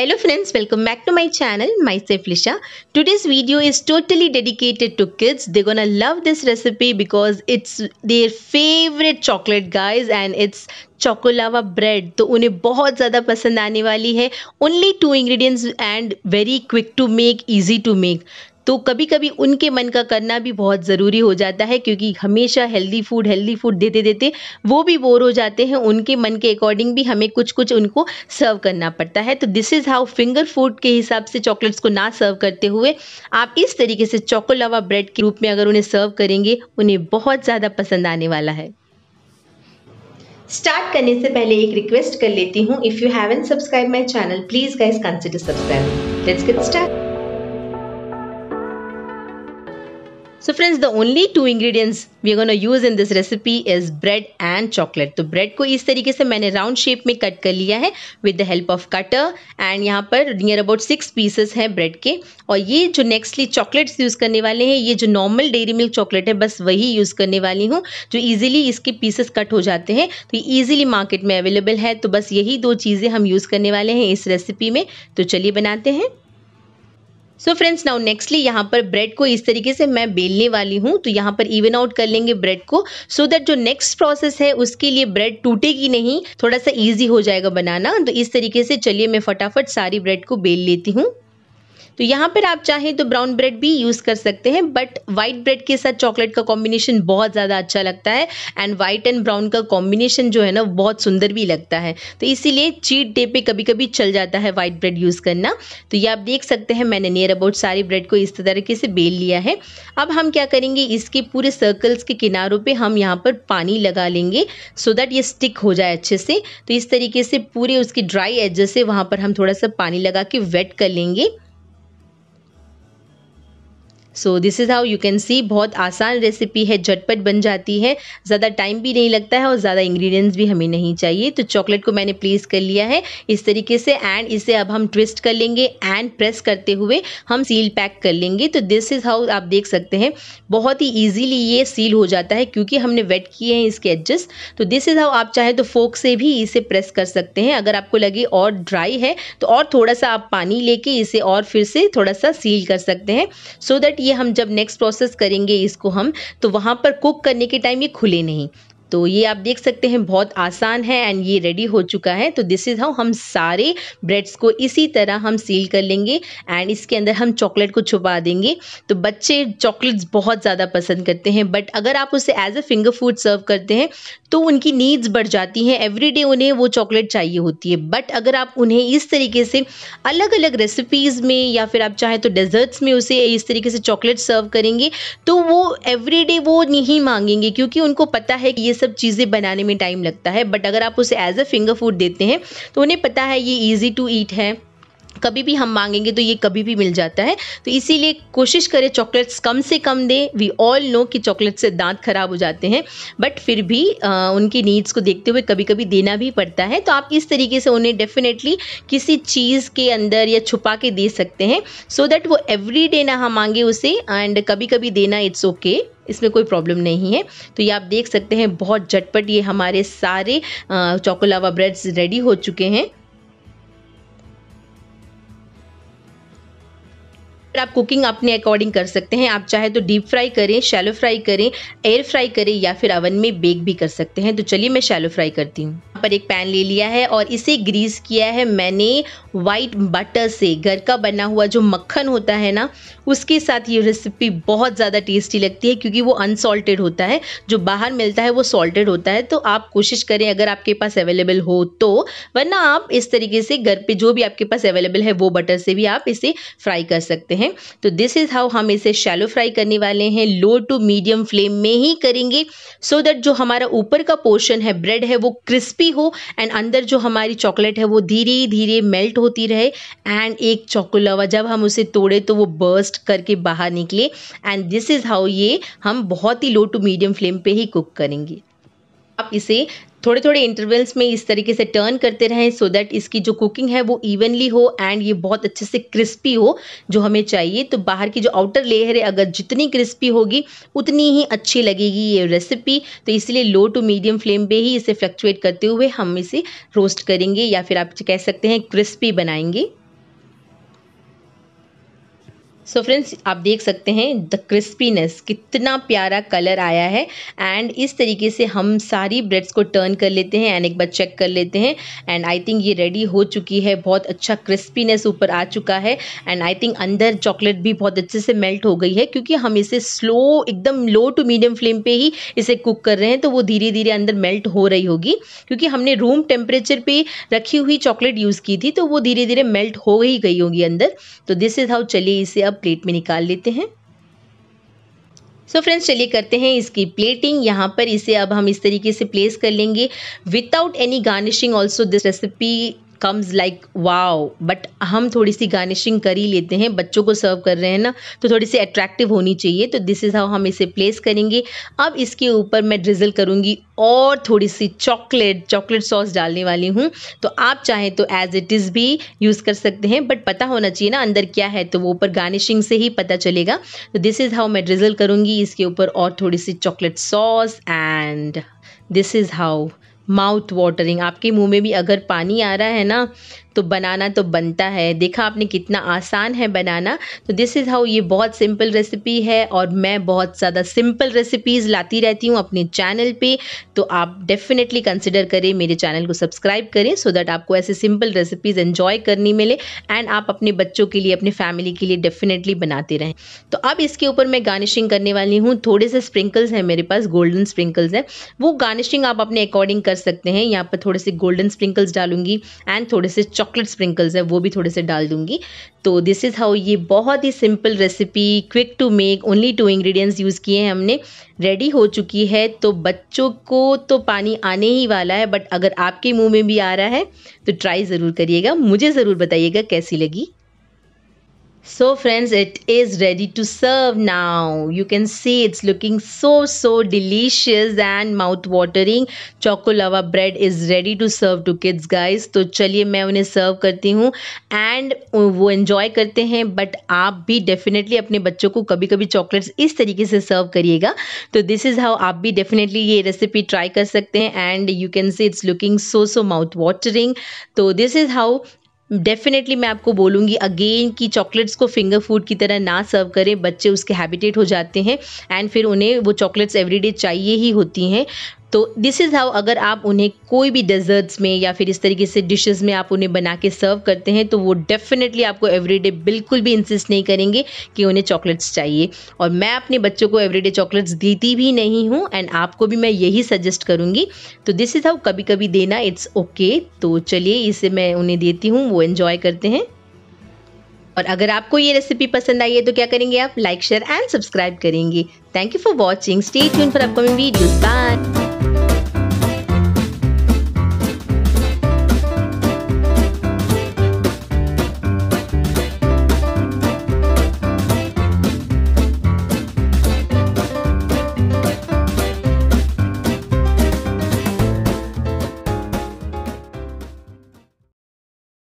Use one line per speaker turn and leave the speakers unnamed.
Hello friends, welcome back to my channel, myself Lisha. Today's video is totally dedicated to kids. They're gonna love this recipe because it's their favorite chocolate guys and it's choco lava bread. So, उन्हें बहुत ज़्यादा पसंद आने वाली है Only two ingredients and very quick to make, easy to make. तो कभी कभी उनके मन का करना भी बहुत ज़रूरी हो जाता है क्योंकि हमेशा हेल्दी फूड हेल्दी फूड देते देते वो भी बोर हो जाते हैं उनके मन के अकॉर्डिंग भी हमें कुछ कुछ उनको सर्व करना पड़ता है तो this is how finger food के हिसाब से चॉकलेट्स को ना सर्व करते हुए आप इस तरीके से चॉकोलावा ब्रेड के रूप में अगर उन्हें सर्व करेंगे उन्हें बहुत ज़्यादा पसंद आने वाला है स्टार्ट करने से पहले एक रिक्वेस्ट कर लेती हूँ if you haven't subscribe my channel please guys consider subscribe let's get start So friends, the only two ingredients we are going to use in this recipe is bread and chocolate. तो bread को इस तरीके से मैंने round shape में cut कर लिया है with the help of cutter and यहाँ पर near about six pieces हैं bread के और ये जो nextly chocolates use करने वाले हैं ये जो normal dairy milk chocolate है बस वही use करने वाली हूँ जो easily इसके pieces cut हो जाते हैं तो ये easily market में available है तो बस यही दो चीज़ें हम use करने वाले हैं इस recipe में तो चलिए बनाते हैं सो फ्रेंड्स नाउ नेक्स्टली यहाँ पर ब्रेड को इस तरीके से मैं बेलने वाली हूँ तो यहाँ पर इवन आउट कर लेंगे ब्रेड को सो so दैट जो नेक्स्ट प्रोसेस है उसके लिए ब्रेड टूटेगी नहीं थोड़ा सा ईजी हो जाएगा बनाना तो इस तरीके से चलिए मैं फटाफट सारी ब्रेड को बेल लेती हूँ तो यहाँ पर आप चाहें तो ब्राउन ब्रेड भी यूज़ कर सकते हैं बट वाइट ब्रेड के साथ चॉकलेट का कॉम्बिनेशन बहुत ज़्यादा अच्छा लगता है एंड वाइट एंड ब्राउन का कॉम्बिनेशन जो है ना बहुत सुंदर भी लगता है तो इसीलिए चीट डे पे कभी कभी चल जाता है वाइट ब्रेड यूज़ करना तो ये आप देख सकते हैं मैंने नियर अबाउट सारी ब्रेड को इस तरीके से बेल लिया है अब हम क्या करेंगे इसके पूरे सर्कल्स के किनारों पर हम यहाँ पर पानी लगा लेंगे सो दैट ये स्टिक हो जाए अच्छे से तो इस तरीके से पूरे उसकी ड्राई एजेस से वहाँ पर हम थोड़ा सा पानी लगा के वेट कर लेंगे so this is how you can see बहुत आसान रेसिपी है झटपट बन जाती है ज़्यादा टाइम भी नहीं लगता है और ज़्यादा इंग्रेडिएंट्स भी हमें नहीं चाहिए तो चॉकलेट को मैंने प्लेस कर लिया है इस तरीके से एंड इसे अब हम ट्विस्ट कर लेंगे एंड प्रेस करते हुए हम सील पैक कर लेंगे तो दिस इज़ हाउ आप देख सकते हैं बहुत ही ईजिली ये सील हो जाता है क्योंकि हमने वेट किए हैं इसके एडजस्ट तो दिस इज़ हाउ आप चाहें तो फोक से भी इसे प्रेस कर सकते हैं अगर आपको लगे और ड्राई है तो और थोड़ा सा आप पानी लेके इसे और फिर से थोड़ा सा सील कर सकते हैं सो so दैट ये ये हम जब नेक्स्ट प्रोसेस करेंगे इसको हम तो वहाँ पर कुक करने के टाइम ये खुले नहीं तो ये आप देख सकते हैं बहुत आसान है एंड ये रेडी हो चुका है तो दिस इज़ हाउ हम सारे ब्रेड्स को इसी तरह हम सील कर लेंगे एंड इसके अंदर हम चॉकलेट को छुपा देंगे तो बच्चे चॉकलेट्स बहुत ज़्यादा पसंद करते हैं बट अगर आप उसे as a finger food serve करते हैं तो उनकी नीड्स बढ़ जाती हैं एवरीडे उन्हें वो चॉकलेट चाहिए होती है बट अगर आप उन्हें इस तरीके से अलग अलग रेसिपीज़ में या फिर आप चाहें तो डेजर्ट्स में उसे इस तरीके से चॉकलेट सर्व करेंगे तो वो एवरीडे वो नहीं मांगेंगे क्योंकि उनको पता है कि ये सब चीज़ें बनाने में टाइम लगता है बट अगर आप उसे एज अ फिंगर फूड देते हैं तो उन्हें पता है ये ईजी टू ईट है कभी भी हम मांगेंगे तो ये कभी भी मिल जाता है तो इसीलिए कोशिश करें चॉकलेट्स कम से कम दें वी ऑल नो कि चॉकलेट से दांत खराब हो जाते हैं बट फिर भी आ, उनकी नीड्स को देखते हुए कभी कभी देना भी पड़ता है तो आप इस तरीके से उन्हें डेफिनेटली किसी चीज़ के अंदर या छुपा के दे सकते हैं सो so दैट वो एवरी डे ना हम मांगे उसे एंड कभी कभी देना इट्स ओके okay. इसमें कोई प्रॉब्लम नहीं है तो ये आप देख सकते हैं बहुत झटपट ये हमारे सारे चॉकोलावा ब्रेड्स रेडी हो चुके हैं आप कुकिंग अपने अकॉर्डिंग कर सकते हैं आप चाहे तो डीप फ्राई करें शैलो फ्राई करें एयर फ्राई करें या फिर अवन में बेक भी कर सकते हैं तो चलिए मैं शैलो फ्राई करती हूँ यहाँ पर एक पैन ले लिया है और इसे ग्रीस किया है मैंने वाइट बटर से घर का बना हुआ जो मक्खन होता है ना उसके साथ ये रेसिपी बहुत ज़्यादा टेस्टी लगती है क्योंकि वो अनसॉल्टेड होता है जो बाहर मिलता है वो सॉल्टेड होता है तो आप कोशिश करें अगर आपके पास अवेलेबल हो तो वरना आप इस तरीके से घर पे जो भी आपके पास अवेलेबल है वो बटर से भी आप इसे फ्राई कर सकते हैं तो दिस इज़ हाउ हम इसे शैलो फ्राई करने वाले हैं लो टू मीडियम फ्लेम में ही करेंगे सो so दैट जो हमारा ऊपर का पोर्शन है ब्रेड है वो क्रिस्पी हो एंड अंदर जो हमारी चॉकलेट है वो धीरे धीरे मेल्ट होती रहे एंड एक चौकोलावा जब हम उसे तोड़े तो वो बर्स्ट करके बाहर निकले एंड दिस इज़ हाउ ये हम बहुत ही लो टू मीडियम फ्लेम पे ही कुक करेंगे आप इसे थोड़े थोड़े इंटरवल्स में इस तरीके से टर्न करते रहें सो दैट इसकी जो कुकिंग है वो इवनली हो एंड ये बहुत अच्छे से क्रिस्पी हो जो हमें चाहिए तो बाहर की जो आउटर लेयर है अगर जितनी क्रिस्पी होगी उतनी ही अच्छी लगेगी ये रेसिपी तो इसलिए लो टू मीडियम फ्लेम पे ही इसे फ्लक्चुएट करते हुए हम इसे रोस्ट करेंगे या फिर आप कह सकते हैं क्रिस्पी बनाएंगे सो so फ्रेंड्स आप देख सकते हैं द क्रिस्पीनेस कितना प्यारा कलर आया है एंड इस तरीके से हम सारी ब्रेड्स को टर्न कर लेते हैं एंड एक बार चेक कर लेते हैं एंड आई थिंक ये रेडी हो चुकी है बहुत अच्छा क्रिस्पीनेस ऊपर आ चुका है एंड आई थिंक अंदर चॉकलेट भी बहुत अच्छे से मेल्ट हो गई है क्योंकि हम इसे स्लो एकदम लो टू मीडियम फ्लेम पर ही इसे कुक कर रहे हैं तो वो धीरे धीरे अंदर मेल्ट हो रही होगी क्योंकि हमने रूम टेम्परेचर पर रखी हुई चॉकलेट यूज़ की थी तो वो धीरे धीरे मेल्ट हो ही गई होगी अंदर तो दिस इज़ हाउ चलिए इसे अब प्लेट में निकाल लेते हैं सो फ्रेंड्स चलिए करते हैं इसकी प्लेटिंग यहाँ पर इसे अब हम इस तरीके से प्लेस कर लेंगे without any garnishing also this recipe comes like wow but हम थोड़ी सी गार्निशिंग कर ही लेते हैं बच्चों को सर्व कर रहे हैं ना तो थोड़ी सी अट्रैक्टिव होनी चाहिए तो दिस इज़ हाउ हम इसे प्लेस करेंगे अब इसके ऊपर मैं ड्रिजल करूँगी और थोड़ी सी चॉकलेट चॉकलेट सॉस डालने वाली हूँ तो आप चाहें तो एज इट इज़ भी यूज़ कर सकते हैं बट पता होना चाहिए ना अंदर क्या है तो वो ऊपर गार्निशिंग से ही पता चलेगा तो दिस इज़ हाउ मैं ड्रिजल करूँगी इसके ऊपर और थोड़ी सी chocolate sauce and this is how mouth watering आपके मुंह में भी अगर पानी आ रहा है ना तो बनाना तो बनता है देखा आपने कितना आसान है बनाना तो दिस इज़ हाउ ये बहुत सिंपल रेसिपी है और मैं बहुत ज़्यादा सिंपल रेसिपीज़ लाती रहती हूँ अपने चैनल पे तो आप डेफिनेटली कंसिडर करें मेरे चैनल को सब्सक्राइब करें सो so दैट आपको ऐसे सिंपल रेसिपीज़ इन्जॉय करनी मिले एंड आप अपने बच्चों के लिए अपने फैमिली के लिए डेफिनेटली बनाते रहें तो अब इसके ऊपर मैं गार्निशिंग करने वाली हूँ थोड़े से स्प्रिंकल्स हैं मेरे पास गोल्डन स्प्रिंकल्स हैं वो गार्निशिंग आप अपने अकॉर्डिंग कर सकते हैं यहाँ पर थोड़े से गोल्डन स्प्रिंकल्स डालूंगी एंड थोड़े से चॉकलेट स्प्रिंकल्स है वो भी थोड़े से डाल दूंगी तो दिस इज़ हाउ ये बहुत ही simple recipe quick to make only two ingredients use किए हैं हमने रेडी हो चुकी है तो बच्चों को तो पानी आने ही वाला है बट अगर आपके मुंह में भी आ रहा है तो ट्राई ज़रूर करिएगा मुझे ज़रूर बताइएगा कैसी लगी So friends, it is ready to serve now. You can see it's looking so, so delicious and mouth-watering. Chocolava bread is ready to serve to kids, guys. तो चलिए मैं उन्हें सर्व करती हूँ एंड वो इन्जॉय करते हैं बट आप भी डेफिनेटली अपने बच्चों को कभी कभी चॉकलेट्स इस तरीके से सर्व करिएगा तो दिस इज़ हाउ आप भी डेफिनेटली ये रेसिपी ट्राई कर सकते हैं and you can say it's looking so so mouth watering तो दिस इज़ हाउ डेफिनेटली मैं आपको बोलूँगी अगेन कि चॉकलेट्स को फिंगर फूड की तरह ना सर्व करें बच्चे उसके हैबिटेट हो जाते हैं एंड फिर उन्हें वो चॉकलेट्स एवरीडे चाहिए ही होती हैं तो दिस इज़ हाउ अगर आप उन्हें कोई भी डेजर्ट्स में या फिर इस तरीके से डिशेज़ में आप उन्हें बना के सर्व करते हैं तो वो डेफिनेटली आपको एवरीडे बिल्कुल भी इंसिस्ट नहीं करेंगे कि उन्हें चॉकलेट्स चाहिए और मैं अपने बच्चों को एवरीडे चॉकलेट्स देती भी नहीं हूँ एंड आपको भी मैं यही सजेस्ट करूँगी तो दिस इज़ हाउ कभी कभी देना इट्स ओके okay. तो चलिए इसे मैं उन्हें देती हूँ वो एन्जॉय करते हैं और अगर आपको ये रेसिपी पसंद आई है तो क्या करेंगे आप लाइक शेयर एंड सब्सक्राइब करेंगे thank you for watching stay tune for upcoming videos bye